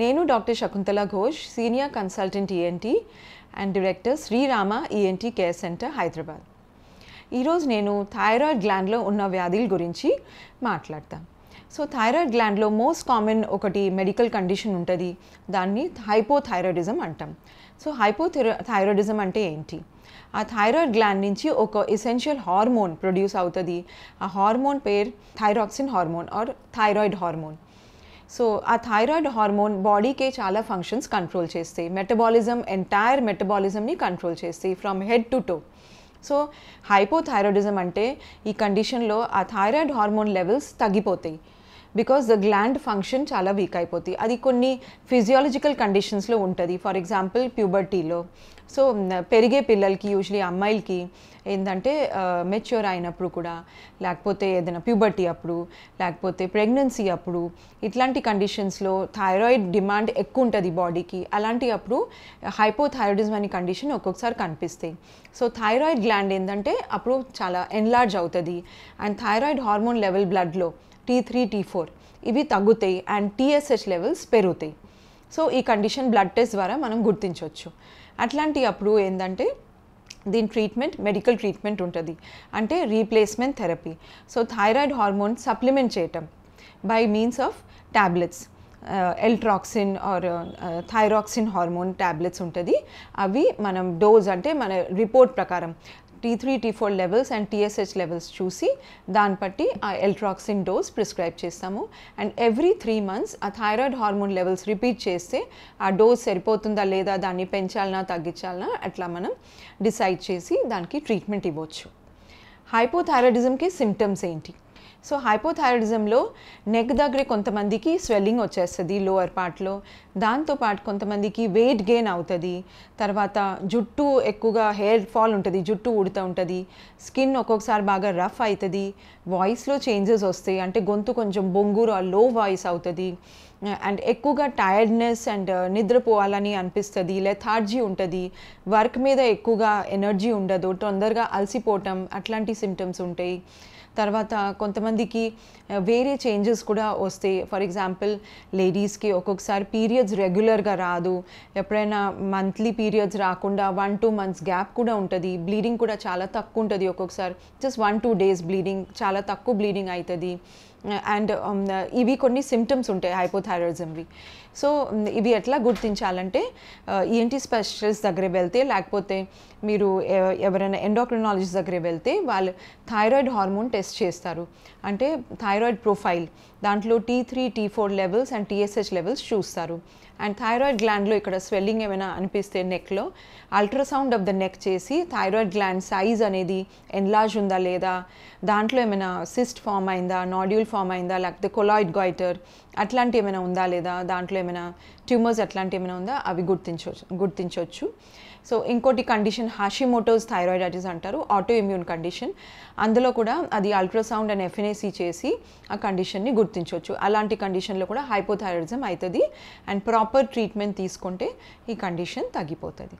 నేను doctor Shakuntala Ghosh senior consultant ENT e and director Srirama ENT care centre Hyderabad ఈరోజు నేను thyroid గ్లాండ్లో ఉన్న వ్యాధుల గురించి మాట్లాడతాం సో థైరాయిడ్ గ్లాండ్లో మోస్ట్ కామన్ ఒకటి మెడికల్ కండిషన్ ఉంటుంది దాన్ని హైపోథైరాయిడిజం అంటాం సో హైపోథైరా థైరాయిడిజం అంటే ఏంటి ఆ థైరాయిడ్ గ్లాండ్ నుంచి ఒక ఎసెన్షియల్ హార్మోన్ ప్రొడ్యూస్ అవుతుంది ఆ హార్మోన్ పేరు thyroxine hormone or thyroid hormone so ఆ థైరాయిడ్ హార్మోన్ బాడీకే చాలా ఫంక్షన్స్ కంట్రోల్ చేస్తాయి మెటబాలిజం ఎంటైర్ మెటబాలిజంని కంట్రోల్ చేస్తాయి from head to toe so hypothyroidism అంటే ఈ కండిషన్లో ఆ థైరాయిడ్ హార్మోన్ లెవెల్స్ తగ్గిపోతాయి బికాస్ ద గ్లాండ్ ఫంక్షన్ చాలా వీక్ అయిపోతుంది అది కొన్ని ఫిజియాలజికల్ కండిషన్స్లో ఉంటుంది ఫర్ ఎగ్జాంపుల్ ప్యూబర్టీలో సో పెరిగే పిల్లలకి యూజువలీ అమ్మాయిలకి ఏంటంటే మెచ్యూర్ అయినప్పుడు కూడా లేకపోతే ఏదైనా ప్యూబర్టీ అప్పుడు లేకపోతే ప్రెగ్నెన్సీ అప్పుడు ఇట్లాంటి కండిషన్స్లో థైరాయిడ్ డిమాండ్ ఎక్కువ ఉంటుంది బాడీకి అలాంటి అప్పుడు హైపోథైరాయిడిజం అనే కండిషన్ ఒక్కొక్కసారి కనిపిస్తాయి సో థైరాయిడ్ గ్లాండ్ ఏంటంటే అప్పుడు చాలా ఎన్లార్జ్ అవుతుంది అండ్ థైరాయిడ్ హార్మోన్ లెవెల్ బ్లడ్లో టీ త్రీ టీ ఫోర్ ఇవి తగ్గుతాయి అండ్ టీఎస్హెచ్ లెవెల్స్ పెరుగుతాయి సో ఈ కండిషన్ బ్లడ్ టెస్ట్ ద్వారా మనం గుర్తించవచ్చు అట్లాంటి అప్పుడు ఏంటంటే దీని ట్రీట్మెంట్ మెడికల్ ట్రీట్మెంట్ ఉంటుంది అంటే replacement therapy so thyroid hormone supplement చేయటం by means of tablets Eltroxin or thyroxine hormone tablets ఉంటుంది అవి మనం డోస్ అంటే మన రిపోర్ట్ ప్రకారం T three T four levels and TSH levels చూసి దాన్ని బట్టి ఆ ఎల్ట్రాక్సిన్ డోస్ ప్రిస్క్రైబ్ చేస్తాము అండ్ ఎవ్రీ త్రీ మంత్స్ ఆ థైరాయిడ్ హార్మోన్ లెవెల్స్ రిపీట్ చేస్తే ఆ డోస్ సరిపోతుందా లేదా దాన్ని పెంచాలనా తగ్గించాలనా అట్లా మనం డిసైడ్ చేసి దానికి ట్రీట్మెంట్ ఇవ్వచ్చు హైపోథైరాయిడిజంకి సిమ్టమ్స్ ఏంటి సో హైపోథైరాయిడిజంలో నెక్ దగ్గర కొంతమందికి స్వెల్లింగ్ వచ్చేస్తుంది లోవర్ పార్ట్లో దాంతోపాటు కొంతమందికి వెయిట్ గెయిన్ అవుతుంది తర్వాత జుట్టు ఎక్కువగా హెయిర్ ఫాల్ ఉంటుంది జుట్టు ఊడుతూ ఉంటుంది స్కిన్ ఒక్కొక్కసారి బాగా రఫ్ అవుతుంది వాయిస్లో చేంజెస్ వస్తాయి అంటే గొంతు కొంచెం బొంగురు లో వాయిస్ అవుతుంది అండ్ ఎక్కువగా టైర్డ్నెస్ అండ్ నిద్రపోవాలని అనిపిస్తుంది లెథార్జీ ఉంటుంది వర్క్ మీద ఎక్కువగా ఎనర్జీ ఉండదు తొందరగా అలసిపోవటం అట్లాంటి సిమ్టమ్స్ ఉంటాయి తర్వాత కొంతమందికి వేరే చేంజెస్ కూడా వస్తాయి ఫర్ ఎగ్జాంపుల్ లేడీస్కి ఒక్కొక్కసారి పీరియడ్స్ రెగ్యులర్గా రాదు ఎప్పుడైనా మంత్లీ పీరియడ్స్ రాకుండా వన్ టూ మంత్స్ గ్యాప్ కూడా ఉంటుంది బ్లీడింగ్ కూడా చాలా తక్కువ ఉంటుంది ఒక్కొక్కసారి just one two days bleeding చాలా తక్కువ బ్లీడింగ్ అవుతుంది అండ్ um, ఇవి కొన్ని సిమ్టమ్స్ ఉంటాయి హైపోథైరాయిజమ్వి సో um, ఇవి ఎట్లా గుర్తించాలంటే ఈఎన్టీ స్పెషలిస్ట్ దగ్గర వెళ్తే లేకపోతే మీరు ఎవరైనా ఎండోక్రినాలజిస్ట్ దగ్గర వెళ్తే వాళ్ళు థైరాయిడ్ హార్మోన్ టెస్ట్ చేస్తారు అంటే థైరాయిడ్ ప్రొఫైల్ దాంట్లో T three T four levels and TSH levels చూస్తారు అండ్ థైరాయిడ్ గ్లాండ్లో ఇక్కడ స్వెల్లింగ్ ఏమైనా అనిపిస్తే నెక్లో అల్ట్రాసౌండ్ ఆఫ్ ద నెక్ చేసి థైరాయిడ్ గ్లాండ్ సైజ్ అనేది ఎన్లాజ్ ఉందా లేదా దాంట్లో ఏమైనా సిస్ట్ ఫామ్ అయిందా నాడ్యూల్ ఫామ్ అయిందా లేకపోతే కొలాయిడ్ గాయిటర్ అట్లాంటి ఏమైనా ఉందా లేదా దాంట్లో ఏమైనా ట్యూమర్స్ అట్లాంటి ఏమైనా ఉందా అవి గుర్తించవచ్చు గుర్తించవచ్చు సో ఇంకోటి కండిషన్ హాషిమోటోస్ థైరాయిడైటిస్ అంటారు ఆటో ఇమ్యూన్ కండిషన్ అందులో కూడా అది అల్ట్రాసౌండ్ అండ్ ఎఫ్ఎన్ఏసీ చేసి ఆ కండిషన్ని గుర్తించవచ్చు అలాంటి కండిషన్లో కూడా హైపోథైరాయిడిజం అవుతుంది అండ్ ప్రాపర్ ట్రీట్మెంట్ తీసుకుంటే ఈ కండిషన్ తగ్గిపోతుంది